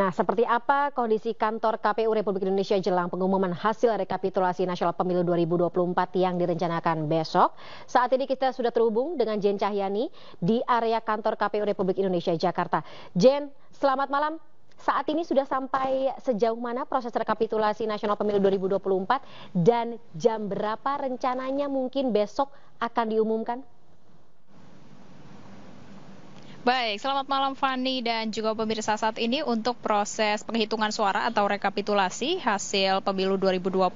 Nah, seperti apa kondisi kantor KPU Republik Indonesia jelang pengumuman hasil rekapitulasi nasional pemilu 2024 yang direncanakan besok? Saat ini kita sudah terhubung dengan Jen Cahyani di area kantor KPU Republik Indonesia Jakarta. Jen, selamat malam. Saat ini sudah sampai sejauh mana proses rekapitulasi nasional pemilu 2024 dan jam berapa rencananya mungkin besok akan diumumkan? Baik, selamat malam Fani dan juga pemirsa saat ini untuk proses penghitungan suara atau rekapitulasi hasil pemilu 2024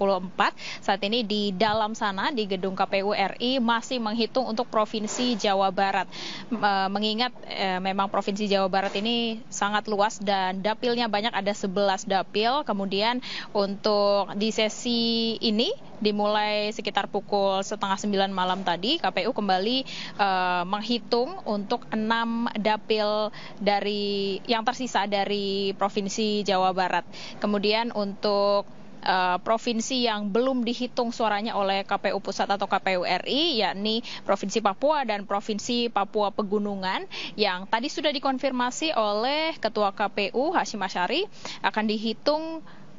saat ini di dalam sana di gedung KPU RI masih menghitung untuk Provinsi Jawa Barat. E, mengingat e, memang Provinsi Jawa Barat ini sangat luas dan dapilnya banyak ada 11 dapil. Kemudian untuk di sesi ini dimulai sekitar pukul setengah sembilan malam tadi KPU kembali e, menghitung untuk enam dapil dari yang tersisa dari provinsi Jawa Barat. Kemudian untuk eh, provinsi yang belum dihitung suaranya oleh KPU pusat atau KPU RI yakni Provinsi Papua dan Provinsi Papua Pegunungan yang tadi sudah dikonfirmasi oleh Ketua KPU Hashim Asyari akan dihitung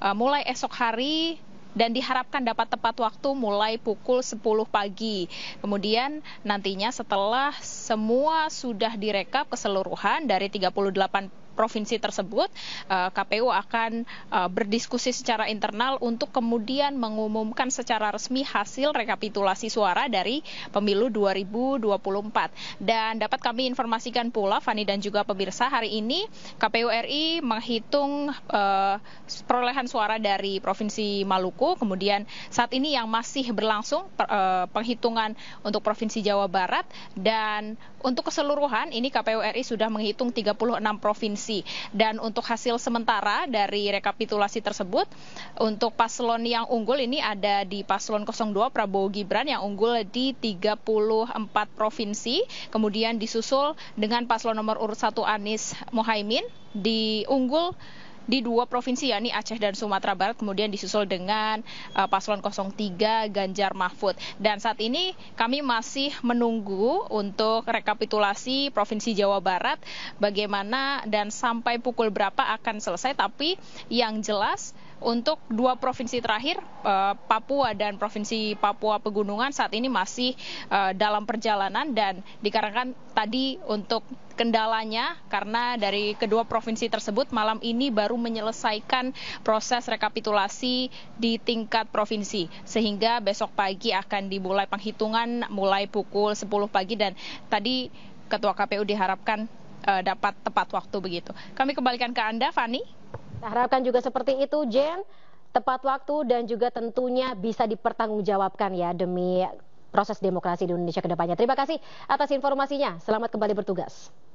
eh, mulai esok hari dan diharapkan dapat tepat waktu mulai pukul 10 pagi. Kemudian nantinya setelah semua sudah direkap keseluruhan dari 38 provinsi tersebut, eh, KPU akan eh, berdiskusi secara internal untuk kemudian mengumumkan secara resmi hasil rekapitulasi suara dari pemilu 2024. Dan dapat kami informasikan pula, Fani dan juga pemirsa, hari ini KPU RI menghitung eh, perolehan suara dari Provinsi Maluku, kemudian saat ini yang masih berlangsung penghitungan untuk Provinsi Jawa Barat, dan untuk keseluruhan ini KPU RI sudah menghitung 36 provinsi provinsi. Dan untuk hasil sementara dari rekapitulasi tersebut, untuk paslon yang unggul ini ada di paslon 02 Prabowo Gibran yang unggul di 34 provinsi, kemudian disusul dengan paslon nomor urut 1 Anies Mohaimin di unggul di dua provinsi yakni Aceh dan Sumatera Barat kemudian disusul dengan uh, paslon 03 Ganjar Mahfud. Dan saat ini kami masih menunggu untuk rekapitulasi Provinsi Jawa Barat bagaimana dan sampai pukul berapa akan selesai tapi yang jelas untuk dua provinsi terakhir eh, Papua dan provinsi Papua Pegunungan saat ini masih eh, dalam perjalanan dan dikarenakan tadi untuk kendalanya karena dari kedua provinsi tersebut malam ini baru baru menyelesaikan proses rekapitulasi di tingkat provinsi. Sehingga besok pagi akan dimulai penghitungan mulai pukul 10 pagi dan tadi Ketua KPU diharapkan uh, dapat tepat waktu begitu. Kami kembalikan ke Anda, Fani. harapkan juga seperti itu, Jen. Tepat waktu dan juga tentunya bisa dipertanggungjawabkan ya demi proses demokrasi di Indonesia kedepannya. Terima kasih atas informasinya. Selamat kembali bertugas.